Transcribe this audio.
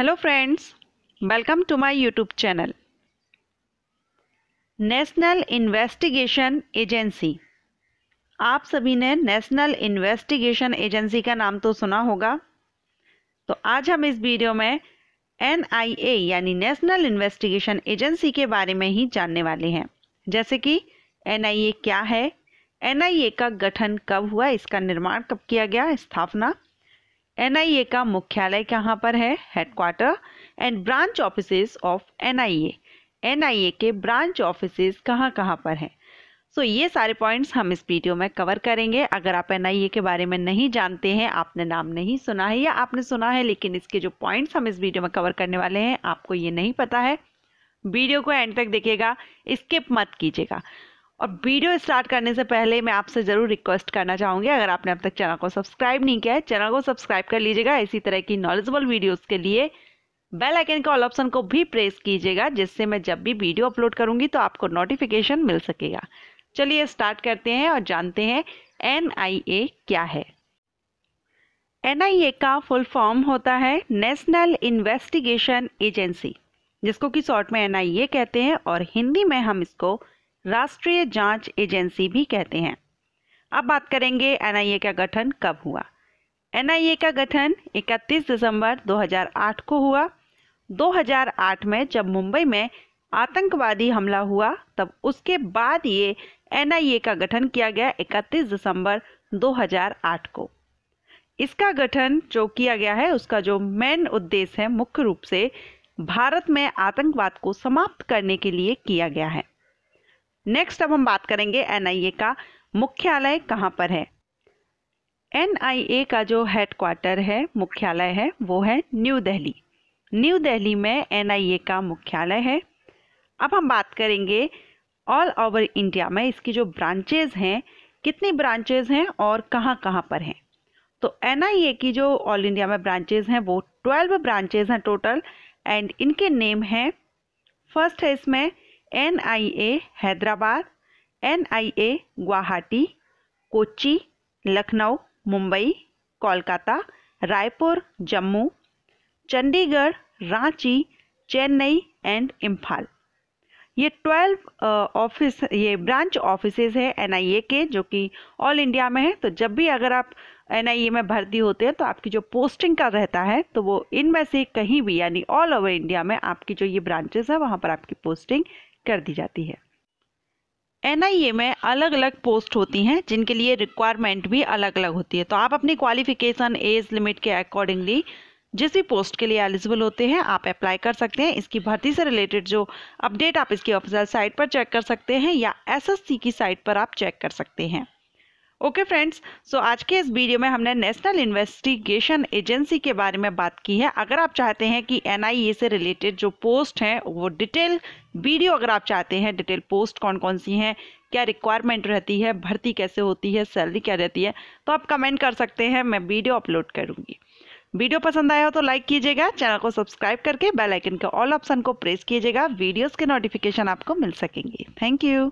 hello friends welcome to my YouTube channel National Investigation Agency आप सभी ने national Investigation agency का नाम तो सुना होगा तो आज हम इस वीडियो में एनआईए यानी नेशनल इन्वेस्टिगेशन एजेंसी के बारे में ही जानने वाले हैं जैसे कि एनआईए क्या है एनआईए का गठन कब हुआ इसका निर्माण कब किया गया स्थापना एनआईए का मुख्यालय कहाँ पर है headquarter and branch office of NIA NIA के ब्रांच ऑफिस कहाँ कहाँ पर हैं सो so, ये सारे पॉइंट्स हम इस वीडियो में कवर करेंगे अगर आप एनआईए के बारे में नहीं जानते हैं आपने नाम नहीं सुना है या आपने सुना है लेकिन इसके जो पॉइंट्स हम इस वीडियो में कवर करने वाले हैं आपको ये नहीं पता है वीडियो को एंड तक देखिएगा स्किप मत कीजिएगा और वीडियो स्टार्ट करने से पहले मैं आपसे ज़रूर रिक्वेस्ट करना चाहूँगी अगर आपने अब तक चैनल को सब्सक्राइब नहीं किया है चैनल को सब्सक्राइब कर लीजिएगा इसी तरह की नॉलेजबल वीडियोस के लिए बेल आइकन के ऑल ऑप्शन को भी प्रेस कीजिएगा जिससे मैं जब भी वीडियो अपलोड करूँगी तो आपको नोटिफिकेशन मिल सकेगा चलिए स्टार्ट करते हैं और जानते हैं एन क्या है एन का फुल फॉर्म होता है नेशनल इन्वेस्टिगेशन एजेंसी जिसको कि शॉर्ट में एन कहते हैं और हिंदी में हम इसको राष्ट्रीय जांच एजेंसी भी कहते हैं अब बात करेंगे एनआईए का गठन कब हुआ एनआईए का गठन 31 दिसंबर 2008 को हुआ 2008 में जब मुंबई में आतंकवादी हमला हुआ तब उसके बाद ये एनआईए का गठन किया गया 31 दिसंबर 2008 को इसका गठन जो किया गया है उसका जो मेन उद्देश्य है मुख्य रूप से भारत में आतंकवाद को समाप्त करने के लिए किया गया है नेक्स्ट अब हम बात करेंगे एनआईए का मुख्यालय कहाँ पर है एनआईए का जो हेडक्वार्टर है मुख्यालय है वो है न्यू दिल्ली न्यू दिल्ली में एनआईए का मुख्यालय है अब हम बात करेंगे ऑल ओवर इंडिया में इसकी जो ब्रांचेज हैं कितनी ब्रांचेज हैं और कहाँ कहाँ पर हैं तो एनआईए की जो ऑल इंडिया में ब्रांचेज हैं वो ट्वेल्व ब्रांचेज हैं टोटल एंड इनके नेम हैं फर्स्ट है इसमें N I A Hyderabad N I A Guwahati Kochi Lucknow Mumbai Kolkata Raipur Jammu Chandigarh Ranchi Chennai and Imphal ये ट्वेल्व ऑफिस ये ब्रांच ऑफिसेज है एनआईए के जो कि ऑल इंडिया में है तो जब भी अगर आप एनआईए में भर्ती होते हैं तो आपकी जो पोस्टिंग का रहता है तो वो इनमें से कहीं भी यानी ऑल ओवर इंडिया में आपकी जो ये ब्रांचेस है वहाँ पर आपकी पोस्टिंग कर दी जाती है ए में अलग अलग पोस्ट होती हैं जिनके लिए रिक्वायरमेंट भी अलग अलग होती है तो आप अपनी क्वालिफिकेशन एज लिमिट के अकॉर्डिंगली जिस भी पोस्ट के लिए एलिजिबल होते हैं आप अप्लाई कर सकते हैं इसकी भर्ती से रिलेटेड जो अपडेट आप इसकी ऑफिशियल साइट पर चेक कर सकते हैं या एसएससी की साइट पर आप चेक कर सकते हैं ओके फ्रेंड्स सो आज के इस वीडियो में हमने नेशनल इन्वेस्टिगेशन एजेंसी के बारे में बात की है अगर आप चाहते हैं कि एनआईए e से रिलेटेड जो पोस्ट हैं वो डिटेल वीडियो अगर आप चाहते हैं डिटेल पोस्ट कौन कौन सी हैं क्या रिक्वायरमेंट रहती है भर्ती कैसे होती है सैलरी क्या रहती है तो आप कमेंट कर सकते हैं मैं वीडियो अपलोड करूँगी वीडियो पसंद आया हो तो लाइक कीजिएगा चैनल को सब्सक्राइब करके बेलाइकन के ऑल ऑप्शन को प्रेस कीजिएगा वीडियोज के नोटिफिकेशन आपको मिल सकेंगे थैंक यू